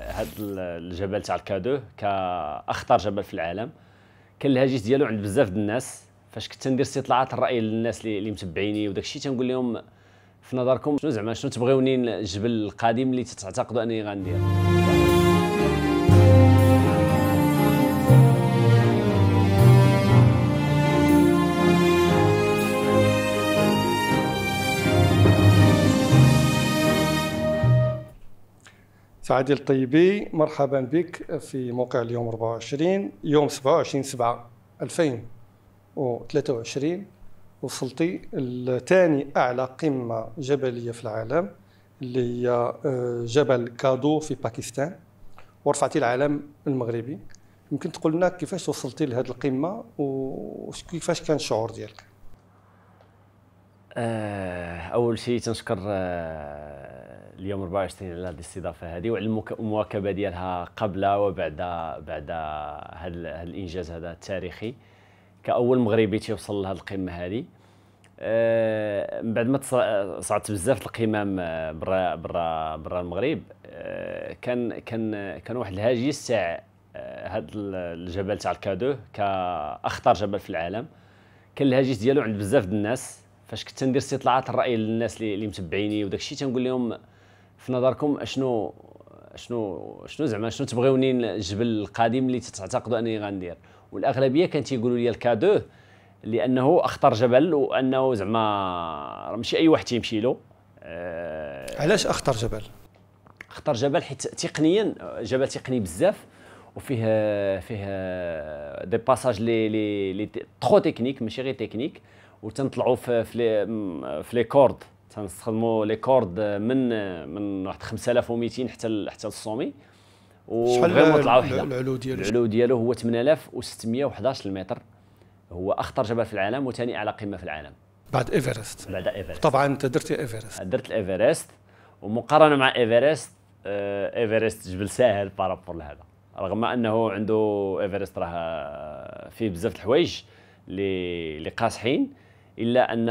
هذا الجبل تاع الكادو كاخطر جبل في العالم كان الهاجس ديالو عند بزاف ديال الناس فاش كنت ندير استطلاعات الراي للناس اللي متبعيني وداك الشيء تنقول لهم في نظركم شنو زعما شنو تبغيوني الجبل القادم اللي تعتقدوا اني غندير عادل الطيبي مرحبا بك في موقع اليوم 24 يوم 27 7 2023 وصلتي لثاني اعلى قمه جبليه في العالم اللي هي آه، جبل كادو في باكستان ورفعتي العالم المغربي يمكن تقول لنا كيفاش وصلتي لهذه القمه وكيفاش كان الشعور ديالك؟ آه، اول شيء تنشكر آه، اليوم 24 على هذه الاستضافه هذه وعلى المواكبه ديالها قبل وبعد بعد هذا الانجاز هذا التاريخي كاول مغربي تيوصل لهذه القمه هذه آه، من بعد ما صعدت بزاف القمم آه، برا برا برا المغرب آه، كان كان كان واحد الهاجس تاع هذا الجبل تاع الكادو كاخطر جبل في العالم كان الهاجس ديالو عند بزاف ديال الناس فاش كنت ندير استطلاعات الراي للناس اللي متبعيني وداك الشيء تنقول لهم في نظركم اشنو شنو شنو زعما شنو تبغيوني الجبل القادم اللي تعتقدوا انني غندير والاغلبيه كانت تيقولوا لي الكادو لانه اخطر جبل وانه زعما ماشي اي واحد تيمشي له أه علاش اخطر جبل اخطر جبل حيت تقنيا جبل تقني بزاف وفيه فيه دي باساج لي لي لي ترو تكنيك ماشي غير تكنيك وتنطلعوا في في لي كورد تنستخدموا لي كورد من من واحد 5200 حتى حتى 600 وغير مطلع وحده العلو ديالو العلو ديالو هو 8611 المتر هو اخطر جبل في العالم وثاني اعلى قمه في العالم بعد ايفرست بعد ايفرست طبعا انت درت ايفرست درت الايفرست ومقارنه مع ايفرست آه، ايفرست جبل ساهل بارابور لهذا رغم انه عنده ايفرست راه آه، فيه بزاف الحوايج اللي اللي قاصحين الا ان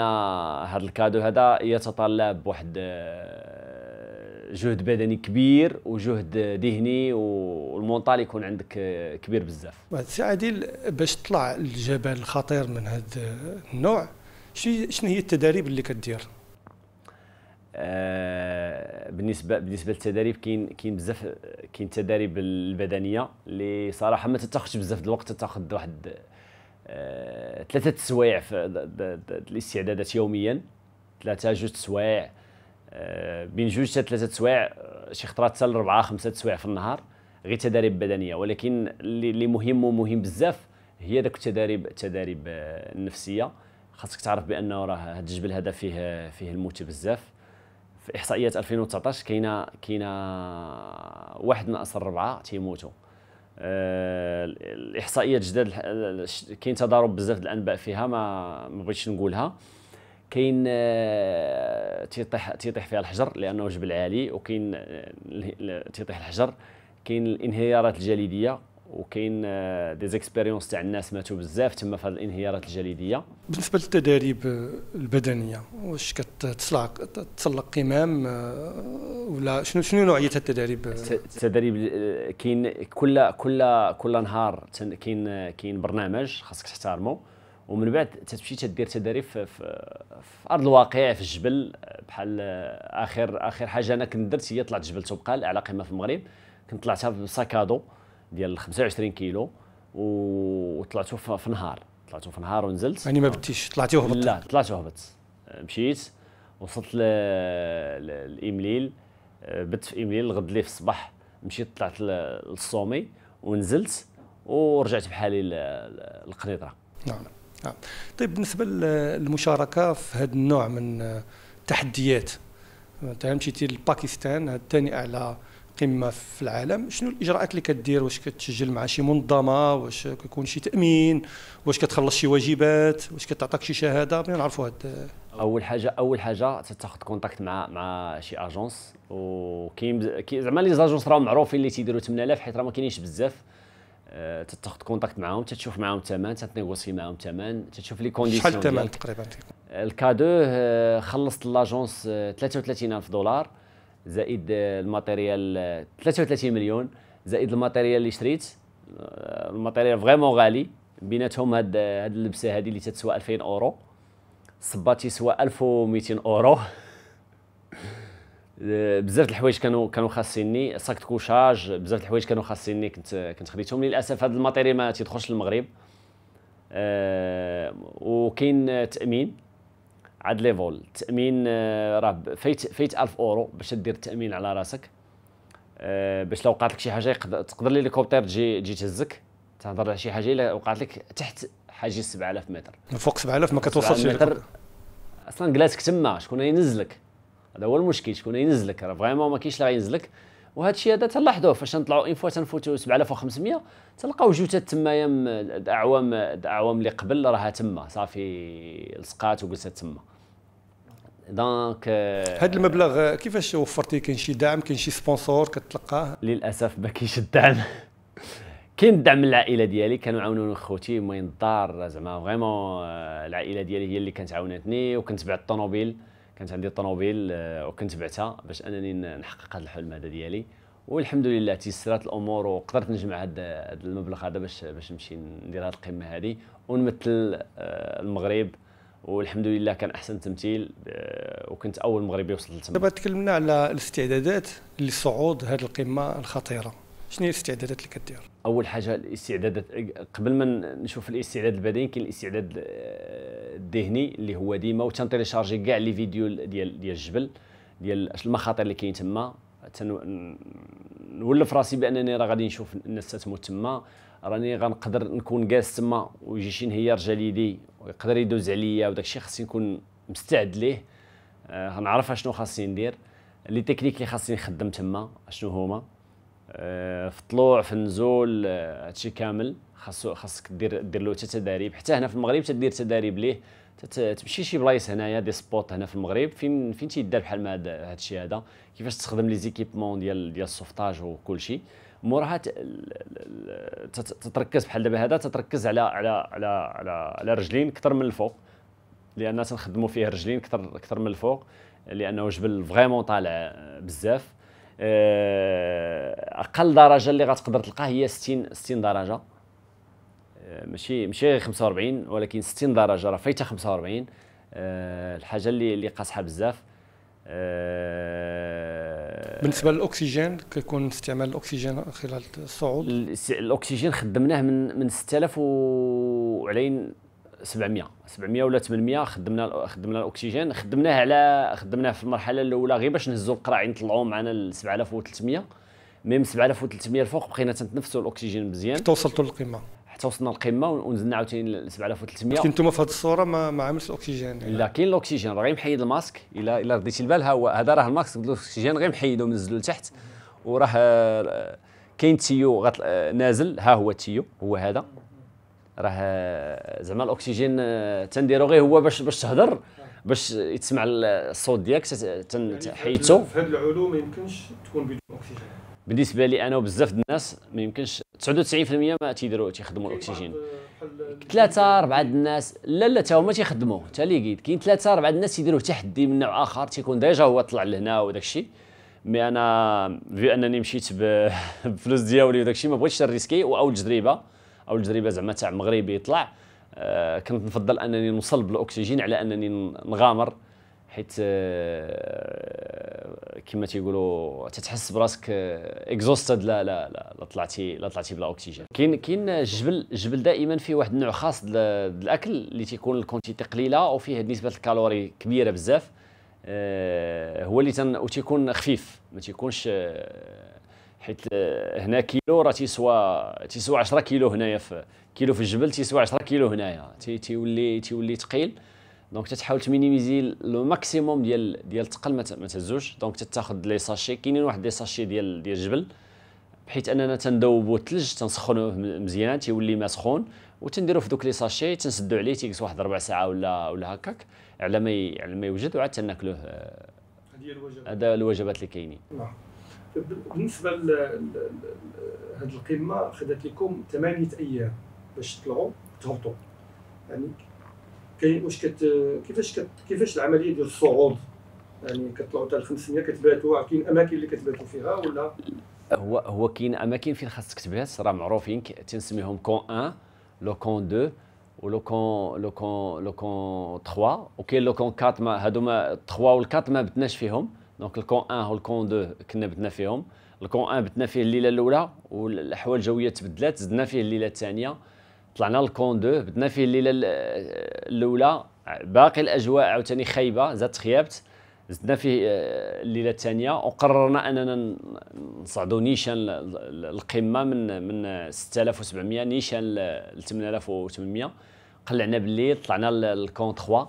هذا الكادو هذا يتطلب واحد آه، جهد بدني كبير وجهد ذهني والمونطال يكون عندك آه، كبير بزاف سي عادل باش تطلع الجبل الخطير من هذا آه، النوع شنو هي التدريب اللي كدير بالنسبه بالنسبه للتدريب كاين كاين بزاف كاين التدريب البدنيه اللي صراحه ما تاخذش بزاف الوقت تاخذ واحد آه، ثلاثه سوايع الاستعدادات يوميا ثلاثه جوج سوايع آه، بين جوج حتى ثلاثه سوايع آه، شي خطرات حتى لاربعه خمسه سوايع في النهار غير تدريب بدنيه ولكن اللي مهم ومهم بزاف هي داك التدريب التدريب النفسيه خاصك تعرف بانه راه هاد الجبل هذا فيه فيه الموت بزاف في احصائيات 2019 كاينه كاينه واحد من اصل ربعه تيموتوا الاحصائيات جداد كاين تضارب بزاف الانباء فيها ما ما بغيتش نقولها كاين آه، تيطيح تيطيح فيها الحجر لانه جبل عالي وكاين آه، تيطيح الحجر كاين الانهيارات الجليديه وكاين دي آه، زيكسبيريونس تاع الناس ماتوا بزاف تما في هذه الانهيارات الجليديه بالنسبه للتدريب البدنيه واش كتسلق تسلق قمام آه، ولا شنو شنو نوعيه التدريب التدريب آه، كاين كل كل كل نهار كاين كاين برنامج خاصك تحترمه ومن بعد تتمشي تدير تدريب في, في ارض الواقع في الجبل بحال اخر اخر حاجه انا كنت درت هي طلعت جبل تبقال اعلى قمه في المغرب كنت طلعتها بساكادو ديال 25 كيلو وطلعتو في نهار طلعتو في نهار ونزلت يعني ما بتيش طلعتي وهبطت لا طلعت وهبطت مشيت وصلت لامليل آه، بت في امليل الغد لي في الصباح مشيت طلعت للصومي ونزلت ورجعت بحالي للقنيطره نعم نعم طيب بالنسبه للمشاركه في هذا النوع من آه، التحديات تمشيتي مشيتي لباكستان هذا ثاني اعلى قمه في العالم شنو الاجراءات اللي كدير واش كتسجل مع شي منظمه واش كيكون شي تامين واش كتخلص شي واجبات واش كتعطيك شي شهاده بغينا نعرفوا هاد اول حاجه اول حاجه تاخذ كونتاكت مع مع شي اجونس وكاين زعما لي زاجونس راهم معروفين اللي تيديروا 8000 حيت راه ما كاينينش بزاف آه، تاخذ كونتاكت معاهم تتشوف معاهم الثمن تتنيغوسي معاهم الثمن تتشوف لي كونديسيون شحال الثمن تقريبا الكادو آه، خلصت آه، لاجونس 33000 دولار زائد آه، الماتيريال 33 آه، مليون زائد الماتيريال اللي شريت آه، الماتيريال فريمون غالي بيناتهم هاد هاد اللبسه هادي اللي تتسوى 2000 اورو الصباط يسوى 1200 اورو بزاف الحوايج كانوا كانوا خاصيني ساك كوشاج بزاف الحوايج كانوا خاصيني كنت كنت خديتهم للاسف هاد الماتيريال ما تيدخلش للمغرب أه وكاين تامين عاد ليفول التامين آه، راه فايت فايت 1000 اورو باش دير التامين على راسك آه، باش لو وقعت لك شي حاجه يقدر تقدر الهليكوبتر تجي تجي تهزك تهضر على شي حاجه الا وقعت لك تحت حاجز 7000 متر فوق 7000 ما كتوصلش متر اصلا جلاسك تما شكون ينزلك هذا هو المشكل شكون ينزلك راه فريمون ما كاينش اللي غينزلك وهذا الشيء هذا تلاحظوه فاش نطلعوا اون فوا تنفوتوا 7500 تلقاو جوتات تمايا الاعوام الاعوام اللي قبل راها تما صافي لصقات وجلست تما دونك euh, هذا المبلغ كيفاش وفرتي كاين شي دعم كاين شي سبونسور كتلقاه للاسف ما كاينش الدعم كاين الدعم من العائله ديالي كانوا عاونوني خوتي مين الدار زعما فريمون آه، العائله ديالي هي اللي كانت عاونتني وكنت بعت الطوموبيل كانت عندي الطوموبيل آه، وكنت بعتها باش انني نحقق هذا الحلم هذا ديالي والحمد لله تيسرات الامور وقدرت نجمع هذا المبلغ هذا باش باش نمشي ندير هذه القمه هذه ونمثل آه، المغرب والحمد لله كان احسن تمثيل آه، وكنت اول مغربي وصل لتما دابا تكلمنا على الاستعدادات لصعود هذه القمه الخطيره شنو هي الاستعدادات اللي كدير اول حاجه الاستعدادات قبل ما نشوف الاستعداد البدني كاين الاستعداد آه، الذهني اللي هو ديما وتنطيليشارجي كاع لي فيديو ديال ديال الجبل ديال اش المخاطر اللي كاين تما نولف راسي بانني راه غادي نشوف الناس تموت تما راني غنقدر نكون جالس تما ويجي شي انهيار جليدي ويقدر يدوز عليا وداك الشيء خاصني نكون مستعد ليه آه نعرف اشنو خاصني ندير لي تكنيك اللي خاصني نخدم تما اشنو هما آه في الطلوع في النزول آه، هادشي آه كامل خاصو خاصك دير دير له تدريب حتى هنا في المغرب تدير تدريب ليه تمشي شي بلايص هنايا دي سبوت هنا في المغرب فين فين تيدار بحال ما هادشي هذا كيفاش تخدم لي زيكيبمون ديال ديال السوفتاج وكلشي موراها تتركز بحال دابا هذا تتركز على على على على على رجلين اكثر من الفوق لان تنخدموا فيه رجلين اكثر اكثر من الفوق لانه جبل فريمون طالع بزاف آه، اقل درجه اللي غتقدر تلقاها هي 60 60 درجه آه، ماشي ماشي 45 ولكن 60 درجه راه فايته 45 آه، الحاجه اللي اللي قاصحه بزاف بالنسبه للاكسجين كيكون استعمال الاكسجين خلال الصعود الاكسجين خدمناه من من 6000 وعلين 700 700 ولا 800 خدمنا خدمنا الاكسجين خدمناه على خدمناه في المرحله الاولى غير باش نهزوا القراعي نطلعوا معنا ل 7300 ميم 7300 الفوق بقينا تنتنفسوا الاكسجين مزيان حتى وصلتوا للقمه حتى وصلنا القمه ونزلنا عاوتاني ل 7300 كنت انتم في هذه الصوره ما ما عاملش الاكسجين لا كاين الاكسجين راه غير محيد الماسك الا الا رديتي البال ها هو هذا راه الماسك الاكسجين غير محيدو منزلو لتحت وراه آه، كاين تيو آه، نازل ها هو التيو هو هذا راه آه، زعما الاكسجين تنديرو غير هو باش باش تهضر باش يتسمع الصوت ديالك يعني في هذه العلوم ما يمكنش تكون بدون اكسجين بالنسبه لي انا وبزاف الناس ما يمكنش 99% ما تيديروا تيخدموا الاكسجين ثلاثه اربعه الناس لا لا حتى هما تيخدموا حتى لي كيد كاين ثلاثه اربعه الناس يديروا تحدي من نوع اخر تيكون ديجا هو طلع لهنا وداك الشيء مي انا في انني مشيت بفلوس ديالي وداك الشيء ما بغيتش الريسكي واول تجربه او تجربه زعما تاع مغربي يطلع آه، كنت نفضل انني نوصل بالاكسجين على انني نغامر حيت آه، كما تيقولوا تتحس براسك اكزوستد آه، لا لا لا لا طلعتي لا طلعتي بلا اكسجين كاين كاين الجبل الجبل دائما فيه واحد النوع خاص الاكل اللي تيكون الكونتيتي قليله وفيه نسبه الكالوري كبيره بزاف آه، هو اللي تن وتيكون خفيف ما تيكونش حيت هنا كيلو راه تيسوى تيسوى 10 كيلو هنايا في كيلو في الجبل تيسوى 10 كيلو هنايا تيولي تيولي ثقيل دونك تتحاول تمينيميزي لو ماكسيموم ديال ديال الثقل ما تهزوش دونك تتاخذ لي ساشي كاينين واحد لي ساشي ديال ديال الجبل بحيث اننا تندوبو الثلج تنسخنوه مزيان تيولي ما سخون وتنديرو في دوك لي ساشي تنسدو عليه تيكس واحد ربع ساعه ولا ولا هكاك على ما على ما يوجد وعاد تناكلوه آه، هذه الوجبات هذا الوجبات اللي كاينين نعم. بالنسبه لهذه القمه خدات لكم ثمانيه ايام باش تطلعوا تهبطوا يعني كاين واش كت كيفاش كت كيفاش العمليه ديال الصعود يعني كطلعوا حتى ل 500 كتباتوا كاين اماكن اللي كتباتوا فيها ولا هو هو كاين اماكن فين خاصك تبات راه معروفين تنسميهم كون 1 لو كون 2 ولو كون لو كون لو كون 3 وكاين لو كون 4 ما هادوما 3 وال 4 ما بتناش فيهم دونك الكون 1 والكون 2 كنا بتنا فيهم الكون 1 بتنا فيه الليله الاولى والاحوال الجويه تبدلات زدنا فيه الليله الثانيه طلعنا للكون دو بدنا فيه الليله الاولى باقي الاجواء عاوتاني خايبه زاد خيابت زدنا فيه آه، الليله الثانيه وقررنا اننا نصعدوا نيشان القمه من من 6700 نيشان ل 8800 قلعنا بالليل طلعنا للكون 3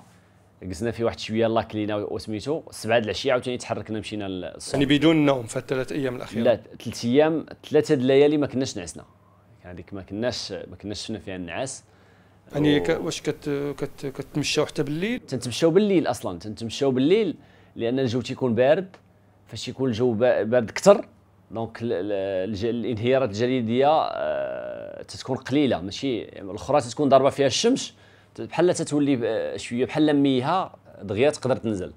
جلسنا فيه واحد شويه الله كلينا وسميتو سبعة د العشيه عاوتاني تحركنا مشينا للصوم يعني بدون نوم في الثلاث ايام الاخيره لا ثلاث ايام ثلاثه د الليالي ما كناش نعسنا يعني هذيك ما كناش ما كناش شفنا فيها النعاس يعني و... واش كت كت كتمشاو حتى بالليل تنتمشاو بالليل اصلا تنتمشاو بالليل لان الجو تيكون بارد فاش يكون الجو بارد اكثر دونك الانهيارات الجليديه آه، تتكون قليله ماشي الاخرى تتكون ضاربه فيها الشمس بحال تتولي آه، شويه بحال ميها دغيا تقدر تنزل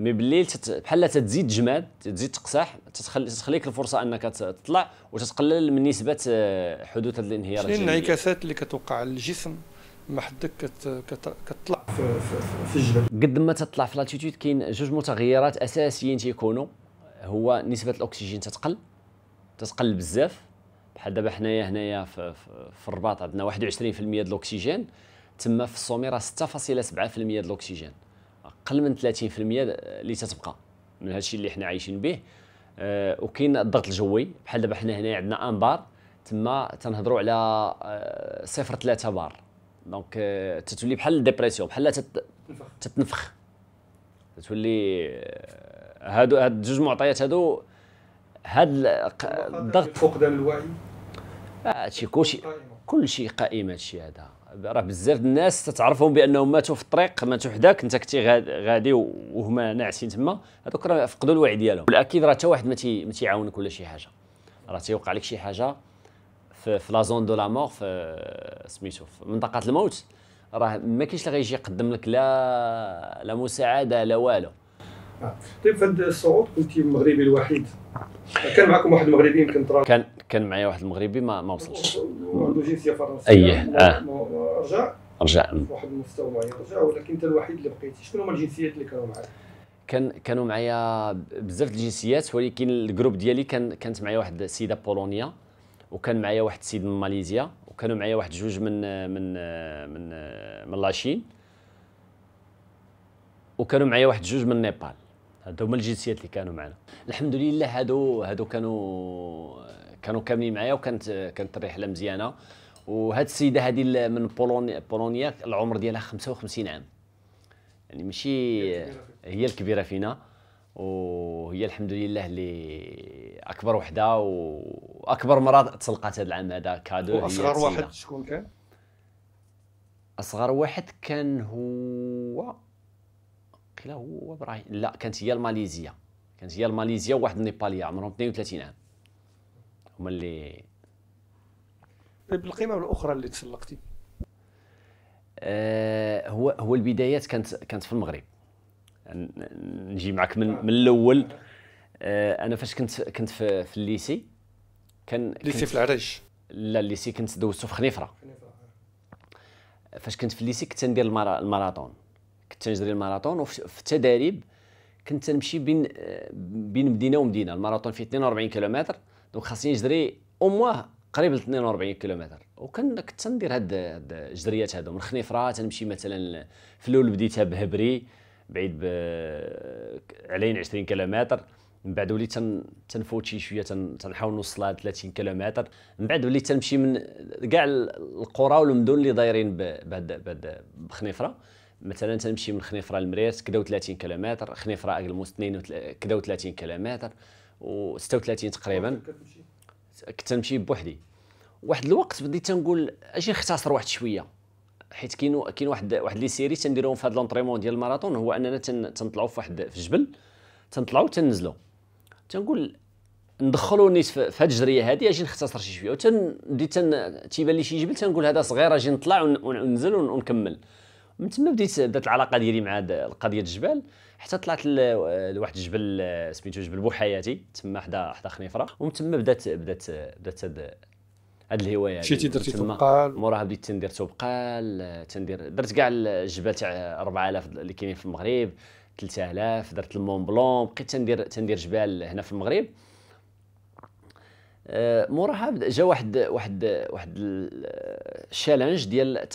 مي بالليل بحال تزيد جماد تزيد تقساح تتخلي تخليك الفرصه انك تطلع وتتقلل من نسبه آه، حدوث هذه الانهيارات شنو الانعكاسات اللي كتوقع على الجسم ما حدك كت... كت... كتطلع في, في, في الجبل قد ما تطلع في لاتيتود كاين جوج متغيرات اساسيين تيكونوا هو نسبه الاكسجين تتقل تتقل بزاف بحال دابا حنايا هنايا في, في الرباط عندنا 21% ديال الاكسجين تما في السوميره 6.7% ديال الاكسجين اقل من 30% اللي تتبقى من هذا الشيء اللي حنا عايشين به آه، وكاين الضغط الجوي بحال دابا حنا هنا عندنا ان بار تما تنهضروا على آه، صفر ثلاثة بار دونك آه، تتولي بحال الديبرسيون بحال تت... تتنفخ تتولي هادو هاد جوج معطيات هادو هاد الضغط فقدان الوعي هادشي كلشي كلشي قائم هادشي هذا راه بزاف الناس تتعرفهم بانهم ماتوا في الطريق ماتوا حداك انت كنتي غادي وهما ناعسين تما هذوك راه فقدوا الوعي ديالهم بالاكيد راه حتى واحد ما تيعاونك ولا شي حاجه راه تيوقع لك شي حاجه في, في لا زون دو لا مور في سميتو في منطقه الموت راه ما كاينش اللي غيجي يقدم لك لا لا مساعده لا والو طيب في هذا الصعود كنت مغربي الوحيد كان معكم واحد المغربي يمكن كان كان معايا واحد المغربي ما, ما وصلش عنده جنسيه فرنسيه أيه، اه رجع رجع واحد المستوى معين رجع ولكن انت الوحيد اللي بقيتي شكون هما الجنسيات اللي كانوا معاك كان كانوا معايا بزاف الجنسيات ولكن الجروب ديالي كان كانت معايا واحد السيده بولونيا وكان معايا واحد السيد من ماليزيا وكانوا معايا واحد جوج من من من من لاشين وكانوا معايا واحد جوج من نيبال هادو هما الجنسيات اللي كانوا معنا الحمد لله هادو هادو كانوا كانوا كاملين معايا وكانت كانت الرحله مزيانه وهاد السيده هذه من بولونيا بولونيا العمر ديالها 55 عام يعني ماشي هي الكبيره فينا وهي الحمد لله اللي اكبر وحده واكبر مراه تسلقات هذا العام هذا كادو واصغر واحد شكون كان؟ اصغر واحد كان هو قيل هو ابراهيم لا كانت هي الماليزيه كانت هي الماليزيه وواحد النيباليه عمرهم 32 عام هم اللي طيب الاخرى اللي تسلقتي آه هو هو البدايات كانت كانت في المغرب نجي معك من من الاول آه انا فاش كنت كنت في, في الليسي كان الليسي في العريش لا الليسي كنت دوزته في خنيفره آه. فاش كنت في الليسي كنت ندير الماراثون كنت نجري الماراثون وفي التدريب كنت نمشي بين آه، بين مدينه ومدينه الماراثون فيه 42 كيلومتر دونك خاصني نجري او موا قريب ل 42 كيلومتر وكان كنت ندير هاد الجريات هادو من خنيفره تنمشي مثلا في الاول بديتها بهبري بعيد ب 20 كيلومتر من بعد وليت تنفوت شي شويه تنحاول نوصل 30 كيلومتر من بعد وليت تنمشي من كاع القرى والمدن اللي دايرين بهاد بخنيفره مثلا تنمشي من خنيفره لمريرت كدا 30 كيلومتر خنيفره اقل موس 32 كدا 30 كيلومتر و 36 تقريبا كنت نمشي بوحدي واحد الوقت بديت تنقول اجي نختصر واحد شويه حيت كاين كاين واحد واحد لي سيري تنديرهم في هذا لونطريمون ديال الماراثون هو اننا تنطلعوا في واحد في الجبل تنطلعوا تنزلوا تنقول ندخلوا نيت في هذه الجريه هذه اجي نختصر شي شويه وتن بديت تيبان لي شي جبل تنقول هذا صغير اجي نطلع وننزل ونكمل من تما بديت بدات العلاقه ديالي مع قضيه الجبال حتى طلعت لواحد الجبل سميتو جبل بوحياتي تما حدا حدا خنيفره ومن تما بدات بدات بدات هاد هاد الهوايه مشيتي درتي تبقال موراها بديت تندير تبقال تندير درت كاع الجبال تاع 4000 اللي كاينين في المغرب 3000 درت المون بلون بقيت تندير تندير جبال هنا في المغرب آه، موراها جا واحد واحد واحد الشالنج ديال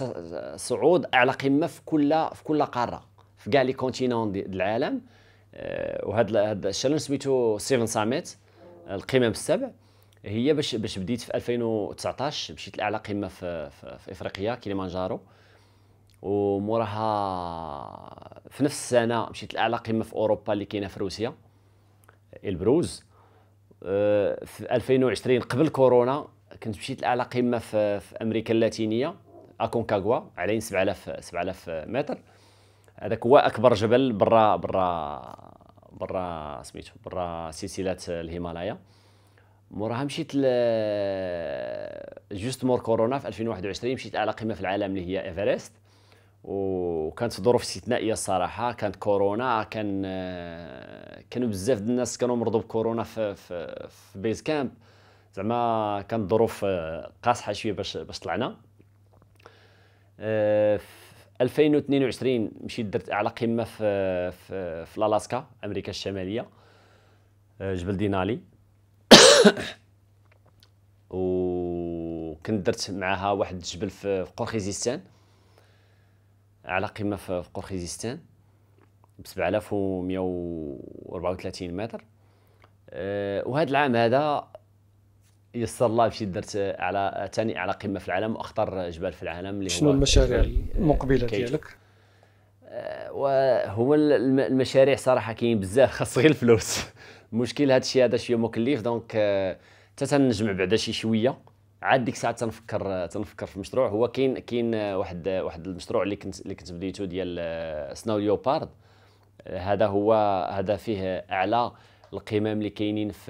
صعود اعلى قمه في كل في كل قاره في كاع لي كونتينون ديال العالم آه، وهذا هذا الشالنج سميتو سيفن ساميت القمم السبع هي باش باش بديت في 2019 مشيت لاعلى قمه في, في, في افريقيا كيليمانجارو وموراها في نفس السنه مشيت لاعلى قمه في اوروبا اللي كاينه في روسيا البروز آه، في 2020 قبل كورونا كنت مشيت لاعلى قمه في, في امريكا اللاتينيه اكونكاغوا على 7000 7000 متر هذاك هو اكبر جبل برا برا برا سميتو برا سلسله الهيمالايا موراها مشيت ل جوست مور كورونا في 2021 مشيت على قمه في العالم اللي هي ايفرست وكانت ظروف استثنائيه الصراحه كانت كورونا كان آه، كانوا بزاف ديال الناس كانوا مرضوا بكورونا في في, في بيز كامب زعما كانت ظروف آه، قاصحه شويه باش باش طلعنا آه، في 2022 مشيت درت اعلى قمه في في, في امريكا الشماليه جبل دينالي وكنت درت معها واحد الجبل في قرخيزستان على قمه في قرخيزستان ب 7134 متر آه، وهذا العام هذا يسر الله باش درت على ثاني على قمه في العالم واخطر جبال في العالم اللي شنو المشاريع المقبله ديالك؟ آه، وهو المشاريع صراحه كاين بزاف خاص غير الفلوس المشكل هذا الشيء هذا شويه مكلف دونك آه، حتى تنجمع بعدا شي شويه عاد ديك الساعه تنفكر تنفكر في مشروع هو كاين كاين واحد واحد المشروع اللي كنت اللي كنت بديتو ديال سناو ليوبارد هذا هو هذا فيه اعلى القمم اللي كاينين في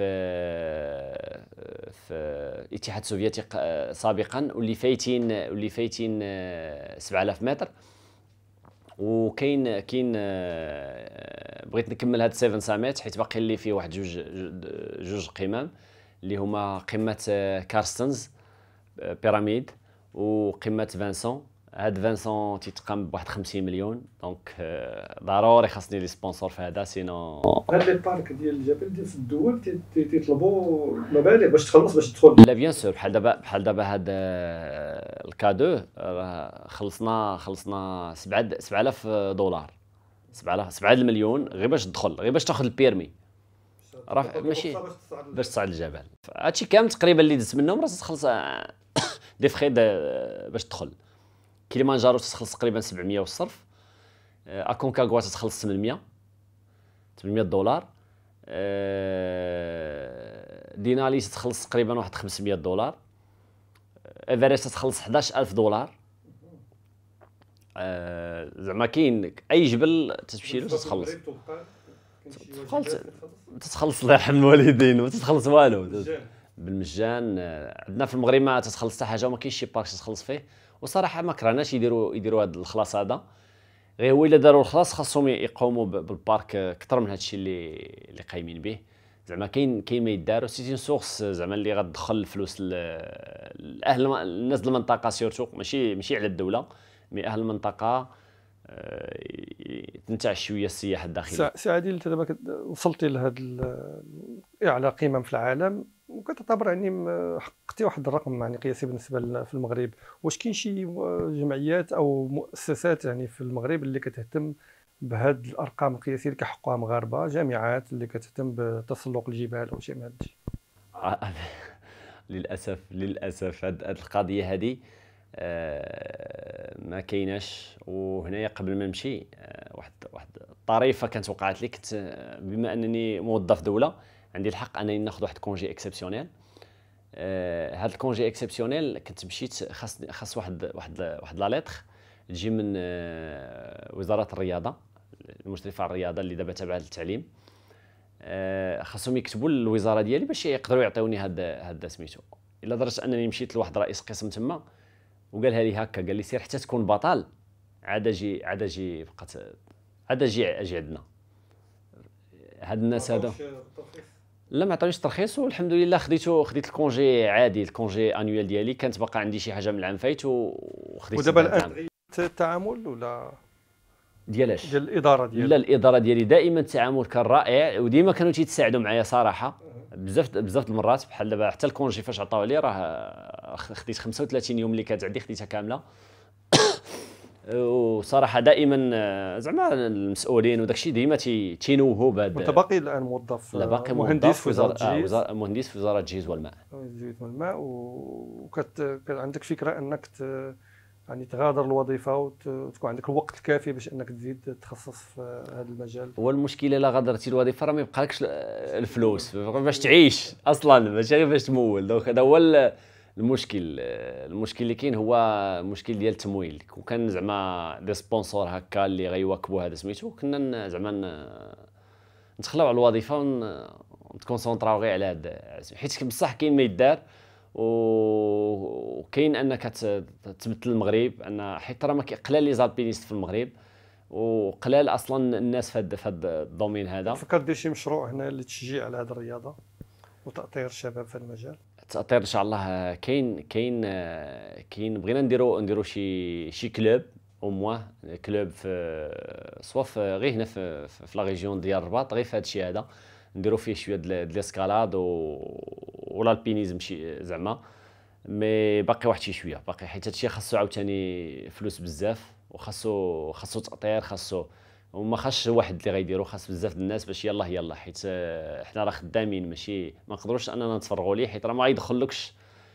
في الاتحاد السوفيتي سابقا واللي فايتين واللي فايتين 7000 متر وكاين كاين بغيت نكمل هاد 7 سامات حيت باقي لي فيه واحد جوج جوج قمم اللي هما قمه كارستنز بيراميد وقمه فانسون هاد فانسون تيتقام بواحد 50 مليون دونك ضروري خاصني لي سبونسور في هذا سينو هاد لي بارك ديال الجبل ديال في الدول تيطلبوا مبالغ باش تخلص باش تدخل لا بيان سور بحال دابا بحال دابا هاد الكادو خلصنا خلصنا 7000 دولار 7000 7 المليون غير باش تدخل غير باش تاخذ البيرمي راه ماشي باش تصعد الجبل هادشي كامل تقريبا اللي دزت منهم راه تخلص آه، دي فخي آه، باش تدخل كيليمانجارو تخلص تقريبا 700 والصرف آه، اكونكاغوا تخلص 800 800 دولار دينالي تخلص تقريبا واحد 500 دولار ايفريست تخلص 11000 دولار زعما كاين اي جبل تمشي له تخلص تخلص تتخلص الله يرحم الوالدين ما تتخلص والو بالمجان عندنا في المغرب ما تتخلص حتى حاجه وما كاينش شي باك تتخلص فيه وصراحه ما كرهناش يديروا يديروا هذا الخلاص هذا غير هو الا داروا الخلاص خاصهم يقوموا بالبارك اكثر من الشيء اللي اللي قايمين به زعما كاين كاين ما يداروا سيتي سورس زعما اللي غتدخل الفلوس الاهل الناس المنطقه سيرتو ماشي ماشي على الدوله مي اهل المنطقه تنتعش شويه السياحه الداخليه سي عادل انت دابا وصلتي لهذا اعلى قيمه في العالم وكتعتبر يعني حققتي واحد الرقم يعني قياسي بالنسبه في المغرب واش كاين شي جمعيات او مؤسسات يعني في المغرب اللي كتهتم بهاد الارقام القياسيه اللي كيحققوها مغاربه جامعات اللي كتهتم بتسلق الجبال او شيء من هذا الشيء للاسف للاسف هذه القضيه هذه آه، ما كايناش وهنايا قبل ما نمشي آه، واحد واحد الطريفه كانت وقعت لي كنت آه، بما انني موظف دوله عندي الحق انني ناخذ واحد كونجي اكسبسيونيل هذا الكونجي اكسبسيونيل كنت مشيت خاص خاص واحد واحد واحد لا تجي من وزاره الرياضه المشرفه على الرياضه اللي دابا تابعه للتعليم خاصهم يكتبوا للوزاره ديالي باش يقدروا يعطيوني هذا هذا سميتو الى درجه انني مشيت لواحد رئيس قسم تما وقالها لي هكا قال لي سير حتى تكون بطل عاد اجي عاد اجي بقات عاد اجي اجي عندنا هاد الناس هذا لا ما عطاونيش ترخيص والحمد لله خديته خديت الكونجي عادي الكونجي انويل ديالي كانت باقا عندي شي حاجه من العام فايت وخديت ودابا الان التعامل ولا ديالاش ديال الاداره ديالي لا الاداره ديالي دائما التعامل كان رائع وديما كانوا تيتساعدوا معايا صراحه بزاف بزاف المرات بحال دابا حتى الكونجي فاش عطاو لي راه خديت 35 يوم اللي كانت عندي خديتها كامله وصراحه دائما زعما المسؤولين وداك الشيء ديما تينوهوا بهذا وانت باقي الان موظف لا باقي مهندس في وزاره الجيز آه مهندس في وزاره آه، الجيز والماء الجيز والماء وكت عندك فكره انك ت... يعني تغادر الوظيفه وتكون عندك الوقت الكافي باش انك تزيد تخصص في هذا المجال هو المشكله الا غادرتي الوظيفه راه ما يبقالكش الفلوس باش تعيش اصلا ماشي غير باش تمول دونك هذا هو المشكل المشكل اللي كاين هو المشكل ديال التمويل وكان زعما دي سبونسور هكا اللي غيواكبوا هذا سميتو كنا زعما نتخلاو على الوظيفه ونتكونسونطراو غير على هذا حيت بصح كاين ما يدار وكاين انك تبدل المغرب ان حيت راه قلال لي زابينيست في المغرب وقلال اصلا الناس في هذا في هذا الدومين هذا فكرت دير شي مشروع هنا للتشجيع على هذه الرياضه وتاطير الشباب في المجال التاطير ان شاء الله كاين كاين كاين بغينا نديرو نديرو شي شي كلوب او موا كلوب في سوا غير هنا في, في لا ريجيون ديال الرباط غير في هذا الشيء هذا نديرو فيه شويه د ليسكالاد و والالبينيزم شي زعما مي باقي واحد شي شويه باقي حيت هادشي خاصو عاوتاني فلوس بزاف وخاصو خاصو تاطير خاصو وما خاصش واحد اللي غيديرو خاص بزاف ديال الناس باش يلاه يلاه حيت آه، حنا راه خدامين ماشي ما نقدروش اننا نتفرغوا ليه حيت راه ما يدخلكش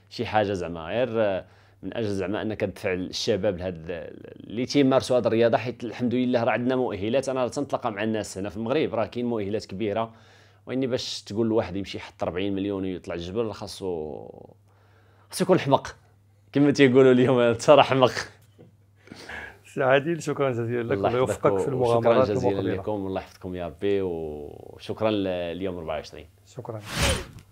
شي حاجه زعما غير آه، من اجل زعما انك تدفع الشباب لهذا اللي تيمارسوا هذه الرياضه حيت الحمد لله راه عندنا مؤهلات انا تنطلق مع الناس هنا في المغرب راه كاين مؤهلات كبيره واني باش تقول لواحد يمشي يحط 40 مليون ويطلع الجبل خاصو خاصو يكون حمق كما تيقولوا اليوم انت راه حمق سي عادل شكرا جزيلا لك الله يوفقك في المغامرات شكرا جزيلا لكم الله يحفظكم يا ربي وشكرا لليوم 24 شكرا